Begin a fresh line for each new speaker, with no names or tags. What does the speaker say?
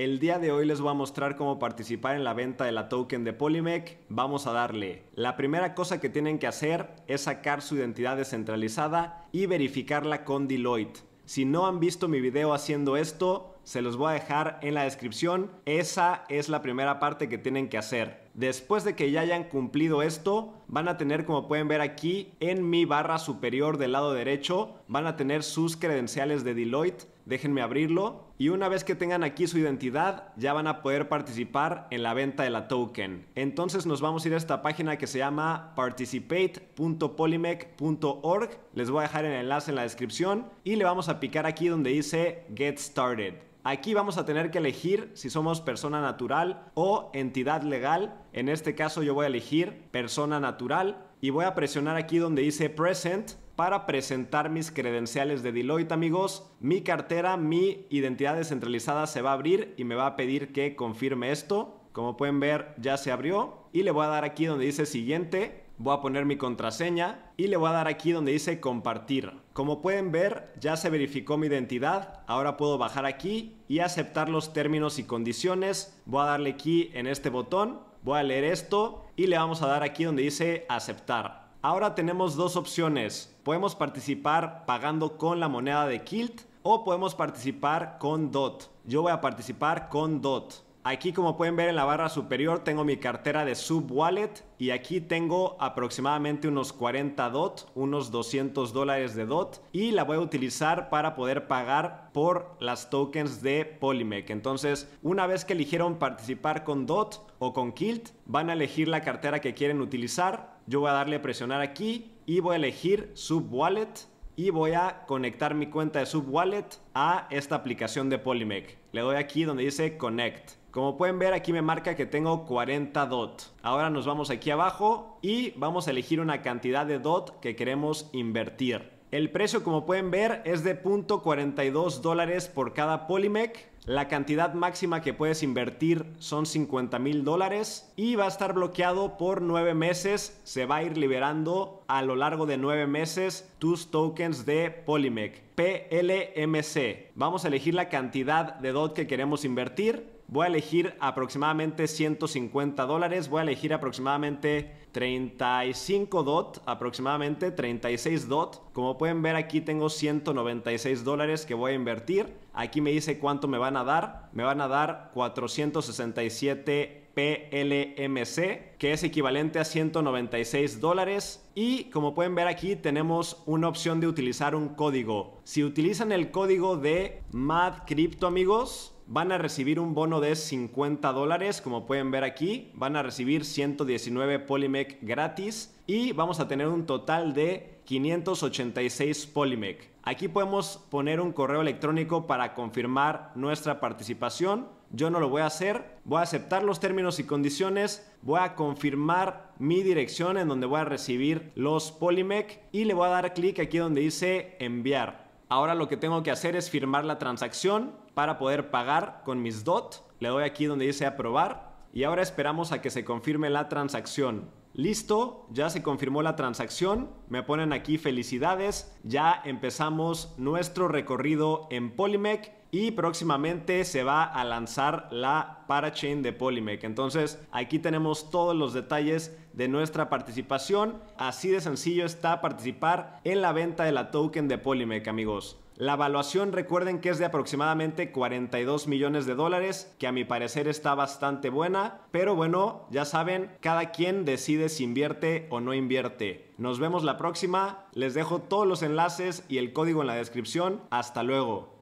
El día de hoy les voy a mostrar cómo participar en la venta de la token de Polymec. Vamos a darle. La primera cosa que tienen que hacer es sacar su identidad descentralizada y verificarla con Deloitte. Si no han visto mi video haciendo esto, se los voy a dejar en la descripción. Esa es la primera parte que tienen que hacer. Después de que ya hayan cumplido esto, van a tener, como pueden ver aquí, en mi barra superior del lado derecho, van a tener sus credenciales de Deloitte déjenme abrirlo. Y una vez que tengan aquí su identidad, ya van a poder participar en la venta de la token. Entonces nos vamos a ir a esta página que se llama participate.polymec.org. Les voy a dejar el enlace en la descripción y le vamos a picar aquí donde dice Get Started. Aquí vamos a tener que elegir si somos persona natural o entidad legal. En este caso yo voy a elegir persona natural y voy a presionar aquí donde dice Present para presentar mis credenciales de Deloitte, amigos. Mi cartera, mi identidad descentralizada se va a abrir y me va a pedir que confirme esto. Como pueden ver, ya se abrió y le voy a dar aquí donde dice siguiente. Voy a poner mi contraseña y le voy a dar aquí donde dice compartir. Como pueden ver, ya se verificó mi identidad. Ahora puedo bajar aquí y aceptar los términos y condiciones. Voy a darle aquí en este botón. Voy a leer esto y le vamos a dar aquí donde dice aceptar. Ahora tenemos dos opciones. Podemos participar pagando con la moneda de Kilt o podemos participar con DOT. Yo voy a participar con DOT. Aquí como pueden ver en la barra superior tengo mi cartera de subwallet y aquí tengo aproximadamente unos 40 DOT, unos 200 dólares de DOT y la voy a utilizar para poder pagar por las tokens de Polymec. Entonces una vez que eligieron participar con DOT o con Kilt van a elegir la cartera que quieren utilizar yo voy a darle a presionar aquí y voy a elegir Subwallet y voy a conectar mi cuenta de Subwallet a esta aplicación de Polymec. Le doy aquí donde dice Connect. Como pueden ver aquí me marca que tengo 40 DOT. Ahora nos vamos aquí abajo y vamos a elegir una cantidad de DOT que queremos invertir. El precio como pueden ver es de 0.42 dólares por cada Polymec la cantidad máxima que puedes invertir son 50 mil dólares y va a estar bloqueado por 9 meses. Se va a ir liberando a lo largo de nueve meses tus tokens de Polymec, PLMC. Vamos a elegir la cantidad de DOT que queremos invertir. Voy a elegir aproximadamente 150 dólares, voy a elegir aproximadamente 35 DOT, aproximadamente 36 DOT. Como pueden ver aquí tengo 196 dólares que voy a invertir. Aquí me dice cuánto me van a dar. Me van a dar 467 PLMC, que es equivalente a 196 dólares. Y como pueden ver aquí tenemos una opción de utilizar un código. Si utilizan el código de MadCrypto amigos, van a recibir un bono de 50 dólares, como pueden ver aquí. Van a recibir 119 Polymec gratis y vamos a tener un total de 586 Polymec. Aquí podemos poner un correo electrónico para confirmar nuestra participación. Yo no lo voy a hacer, voy a aceptar los términos y condiciones, voy a confirmar mi dirección en donde voy a recibir los Polymec y le voy a dar clic aquí donde dice enviar. Ahora lo que tengo que hacer es firmar la transacción para poder pagar con mis DOT. Le doy aquí donde dice aprobar y ahora esperamos a que se confirme la transacción. Listo, ya se confirmó la transacción, me ponen aquí felicidades, ya empezamos nuestro recorrido en Polymec y próximamente se va a lanzar la parachain de Polymec. Entonces aquí tenemos todos los detalles de nuestra participación, así de sencillo está participar en la venta de la token de Polymec amigos. La evaluación recuerden que es de aproximadamente 42 millones de dólares, que a mi parecer está bastante buena, pero bueno, ya saben, cada quien decide si invierte o no invierte. Nos vemos la próxima, les dejo todos los enlaces y el código en la descripción, hasta luego.